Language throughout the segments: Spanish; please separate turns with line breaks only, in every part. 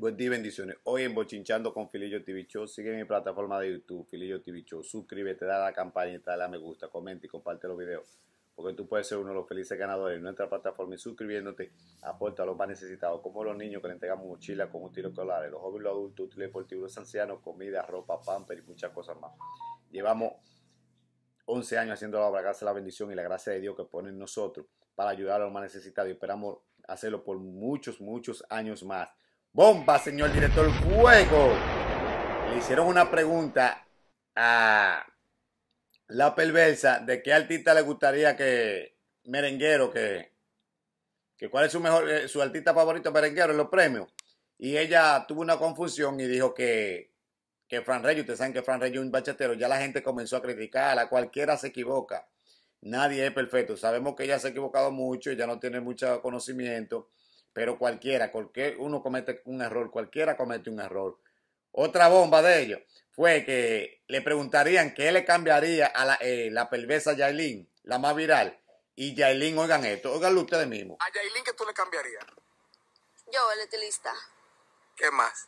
Buen día y bendiciones. Hoy en Bochinchando con Filillo TV Show. Sigue mi plataforma de YouTube, Filillo TV Show. Suscríbete, da la campanita, dale a me gusta, comenta y comparte los videos. Porque tú puedes ser uno de los felices ganadores en nuestra plataforma y suscribiéndote aporta a los más necesitados, como los niños que le entregamos mochilas con tiro escolares, los jóvenes, los adultos, útiles deportivos, los ancianos, comida, ropa, pamper y muchas cosas más. Llevamos 11 años haciendo la obra, gracias a la bendición y la gracia de Dios que pone en nosotros para ayudar a los más necesitados y esperamos hacerlo por muchos, muchos años más Bomba, señor director, fuego. Le hicieron una pregunta a la perversa de qué artista le gustaría que merenguero que que cuál es su mejor eh, su artista favorito merenguero en los premios y ella tuvo una confusión y dijo que que Fran Reyes, ustedes saben que Fran Reyes es un bachatero, ya la gente comenzó a criticarla, cualquiera se equivoca, nadie es perfecto, sabemos que ella se ha equivocado mucho, ella no tiene mucho conocimiento, pero cualquiera, cualquier, uno comete un error, cualquiera comete un error. Otra bomba de ellos fue que le preguntarían qué le cambiaría a la, eh, la perversa Yailin, la más viral. Y Yailin, oigan esto, oiganlo ustedes mismos. A Yailin, ¿qué tú le cambiarías? Yo, el estilista. ¿Qué más?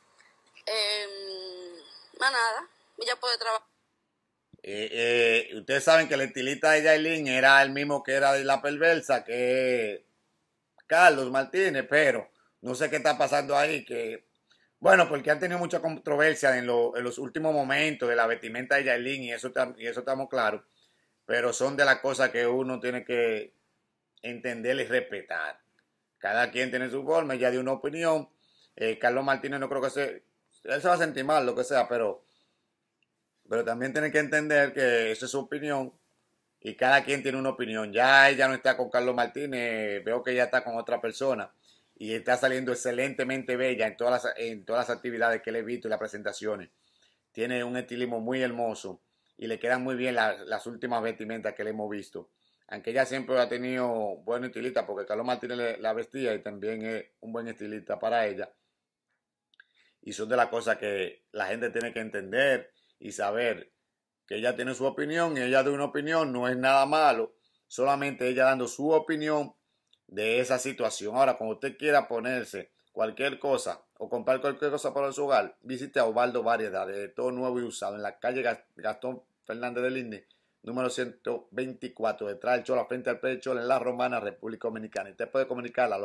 Em, más nada, ya puedo trabajar. Eh, eh, ustedes saben que el estilista de Yailin era el mismo que era de la perversa, que Carlos Martínez, pero no sé qué está pasando ahí, que bueno, porque han tenido mucha controversia en, los últimos momentos de la vestimenta de Yailin y eso, eso estamos claros, pero son de las cosas que uno tiene que entender y respetar. Cada quien tiene su forma, ya dio una opinión. Eh, Carlos Martínez no creo que se... Él se va a sentir mal, lo que sea, pero, pero también tiene que entender que esa es su opinión y cada quien tiene una opinión. Ya ella no está con Carlos Martínez, veo que ella está con otra persona y está saliendo excelentemente bella en todas las, en todas las actividades que le he visto y las presentaciones. Tiene un estilismo muy hermoso y le quedan muy bien las últimas vestimentas que le hemos visto. Aunque ella siempre ha tenido buen estilista, porque Carlos Martínez la vestía y también es un buen estilista para ella. Y son de las cosas que la gente tiene que entender y saber que ella tiene su opinión y ella de una opinión, no es nada malo, solamente ella dando su opinión de esa situación. Ahora, cuando usted quiera ponerse cualquier cosa o comprar cualquier cosa para su hogar, visite a Ovaldo Variedad, de todo nuevo y usado, en la calle Gastón Fernández del Inde, número 124, detrás del Chola, frente al Pecho, en la Romana, República Dominicana. usted puede comunicar al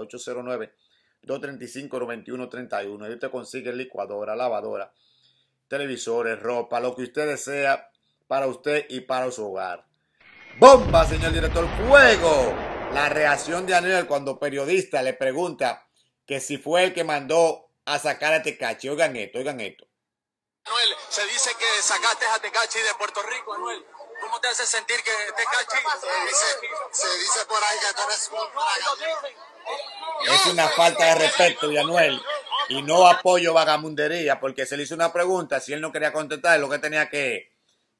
809-235-9131 y usted consigue licuadora, lavadora, televisores, ropa, lo que usted desea para usted y para su hogar. Bomba, señor director, fuego. La reacción de Anuel cuando periodista le pregunta que si fue el que mandó a sacar a Tecachi. Oigan esto, oigan esto. Anuel, se dice que sacaste a Tecachi de Puerto Rico, Anuel. ¿Cómo te hace sentir que Tecachi? Eh, se dice, por ahí que tú eres Es una falta de respeto Anuel y no apoyo vagamundería porque se le hizo una pregunta si él no quería contestar lo que tenía que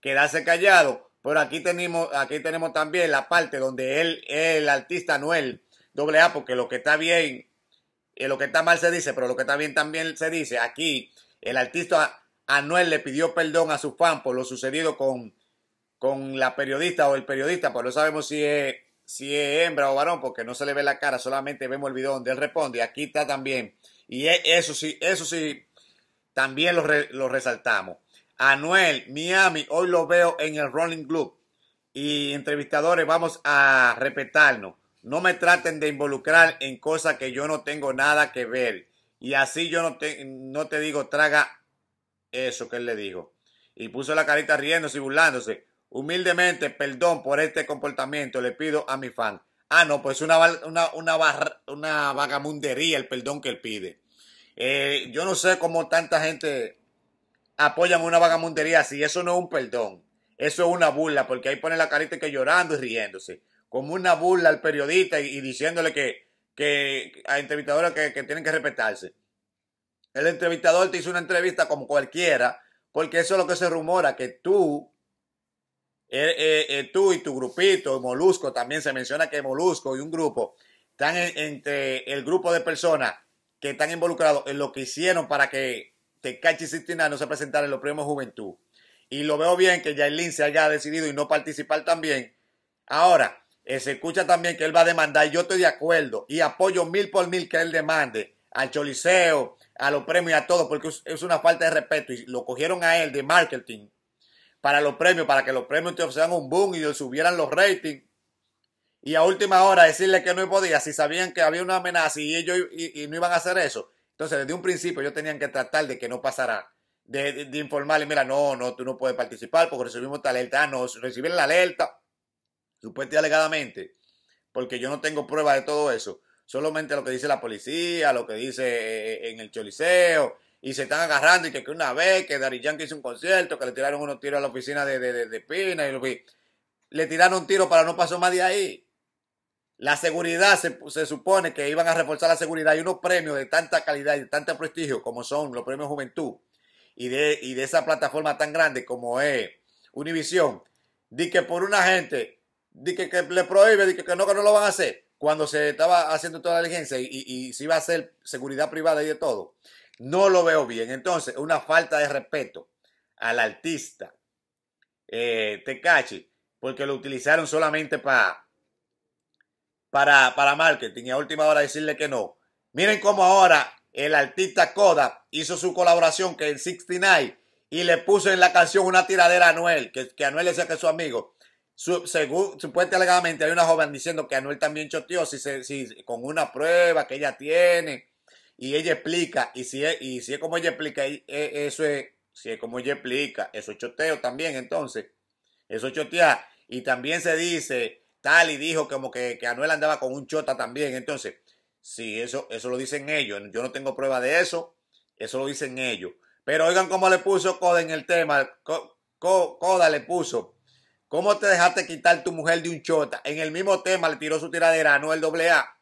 quedarse callado. Pero aquí tenemos, aquí tenemos también la parte donde él, el artista Anuel doble A, porque lo que está bien, eh, lo que está mal se dice, pero lo que está bien también se dice. Aquí el artista Anuel le pidió perdón a su fan por lo sucedido con, con la periodista o el periodista, pues no sabemos si es, si es hembra o varón, porque no se le ve la cara, solamente vemos el video donde él responde. Aquí está también. Y e, eso sí, eso sí, también lo, lo resaltamos. Anuel, Miami, hoy lo veo en el Rolling Club. Y entrevistadores, vamos a respetarnos. No me traten de involucrar en cosas que yo no tengo nada que ver. Y así yo no te, no te digo, traga eso que él le dijo. Y puso la carita riéndose y burlándose. Humildemente, perdón por este comportamiento, le pido a mi fan. Ah, no, pues una, una, una, una vagamundería el perdón que él pide. Eh, yo no sé cómo tanta gente apoyan una vagamundería si Eso no es un perdón. Eso es una burla, porque ahí pone la carita que llorando y riéndose. Como una burla al periodista y, diciéndole que, que a entrevistadores que, tienen que respetarse. El entrevistador te hizo una entrevista como cualquiera, porque eso es lo que se rumora, que tú eh, eh, eh, tú y tu grupito, Molusco, también se menciona que Molusco y un grupo están entre el grupo de personas que están involucrados en lo que hicieron para que Tecachi Sistina no se presentara en los premios Juventud. Y lo veo bien que Yailin se haya decidido y no participar también. Ahora, eh, se escucha también que él va a demandar, y yo estoy de acuerdo, y apoyo mil por mil que él demande al Choliseo, a los premios y a todos, porque es una falta de respeto. Y lo cogieron a él de marketing para los premios, para que los premios te ofrecieran un boom y subieran los ratings. Y a última hora decirle que no podía, si sabían que había una amenaza y ellos y no iban a hacer eso. Entonces, desde un principio ellos tenían que tratar de que no pasara, de, de, informarle, mira, no, no, tú no puedes participar porque recibimos esta alerta, ah, no, recibieron la alerta, supuestamente alegadamente, porque yo no tengo prueba de todo eso, solamente lo que dice la policía, lo que dice eh, eh, en el choliseo, y se están agarrando y que, una vez que Dari que hizo un concierto, que le tiraron unos tiros a la oficina de, de, Pina y le tiraron un tiro para no pasar más de ahí la seguridad, se, supone que iban a reforzar la seguridad y unos premios de tanta calidad y de tanto prestigio como son los premios Juventud y de, de esa plataforma tan grande como es Univision, di que por una gente, di que, le prohíbe, di que, no, que no lo van a hacer, cuando se estaba haciendo toda la diligencia y, y, se iba a hacer seguridad privada y de todo, no lo veo bien. Entonces, una falta de respeto al artista eh, Tecachi, porque lo utilizaron solamente para para, para marketing y a última hora decirle que no. Miren cómo ahora el artista Coda hizo su colaboración que en 69 y le puso en la canción una tiradera a Anuel, que, Anuel decía que es su amigo. Su, supuestamente hay una joven diciendo que Anuel también choteó si, se, con una prueba que ella tiene y ella explica y si es, y si es como ella explica e, eso es si es como ella explica eso es choteo también entonces eso es chotear y también se dice y dijo como que, Anuel andaba con un chota también. Entonces, sí, eso, eso lo dicen ellos. Yo no tengo prueba de eso. Eso lo dicen ellos. Pero oigan cómo le puso Coda en el tema. Coda le puso. ¿Cómo te dejaste quitar tu mujer de un chota? En el mismo tema le tiró su tiradera a Anuel AA.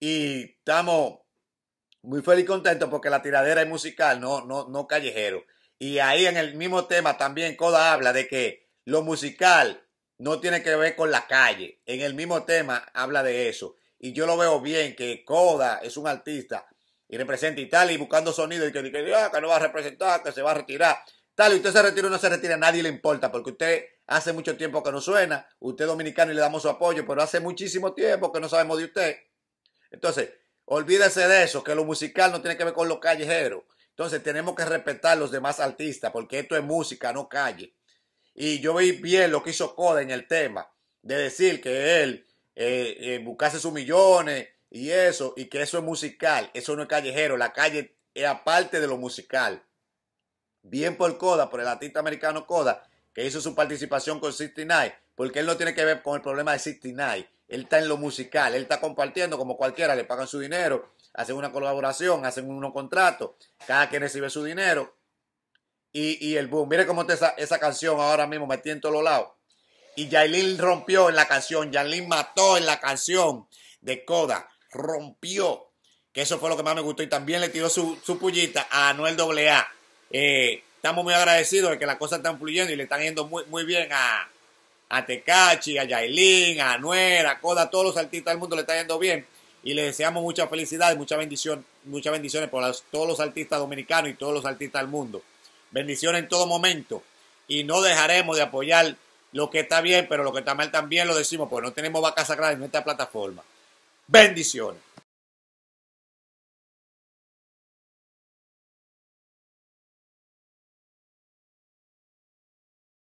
Y estamos muy feliz y contentos porque la tiradera es musical, no, no, no callejero. Y ahí en el mismo tema también Coda habla de que lo musical no tiene que ver con la calle. En el mismo tema habla de eso. Y yo lo veo bien que Coda es un artista y representa Italia y buscando sonido y que, que, ah, que no va a representar, que se va a retirar. Tal, y usted se retira o no se retira, nadie le importa, porque usted hace mucho tiempo que no suena, usted es dominicano y le damos su apoyo, pero hace muchísimo tiempo que no sabemos de usted. Entonces, olvídese de eso, que lo musical no tiene que ver con los callejeros. Entonces, tenemos que respetar a los demás artistas, porque esto es música, no calle. Y yo vi bien lo que hizo Coda en el tema, de decir que él eh, eh, buscase sus millones y eso, y que eso es musical, eso no es callejero, la calle era parte de lo musical. Bien por Coda, por el artista americano Coda, que hizo su participación con 69, porque él no tiene que ver con el problema de 69, él está en lo musical, él está compartiendo como cualquiera, le pagan su dinero, hacen una colaboración, hacen unos contratos, cada quien recibe su dinero, y, el boom. Mire cómo está esa, canción ahora mismo, metida en todos los lados. Y Yailin rompió en la canción, Yailin mató en la canción de Coda, rompió. Que eso fue lo que más me gustó. Y también le tiró su, su pullita a Anuel AA. Eh, estamos muy agradecidos de que las cosas están fluyendo y le están yendo muy, muy bien a, a Tecachi, a Yailin, a Anuel, a Coda, a todos los artistas del mundo le está yendo bien. Y les deseamos mucha felicidad y mucha bendición, muchas bendiciones por todos los artistas dominicanos y todos los artistas del mundo bendición en todo momento. Y no dejaremos de apoyar lo que está bien, pero lo que está mal también lo decimos, porque no tenemos vacas sagrada en esta plataforma. Bendiciones.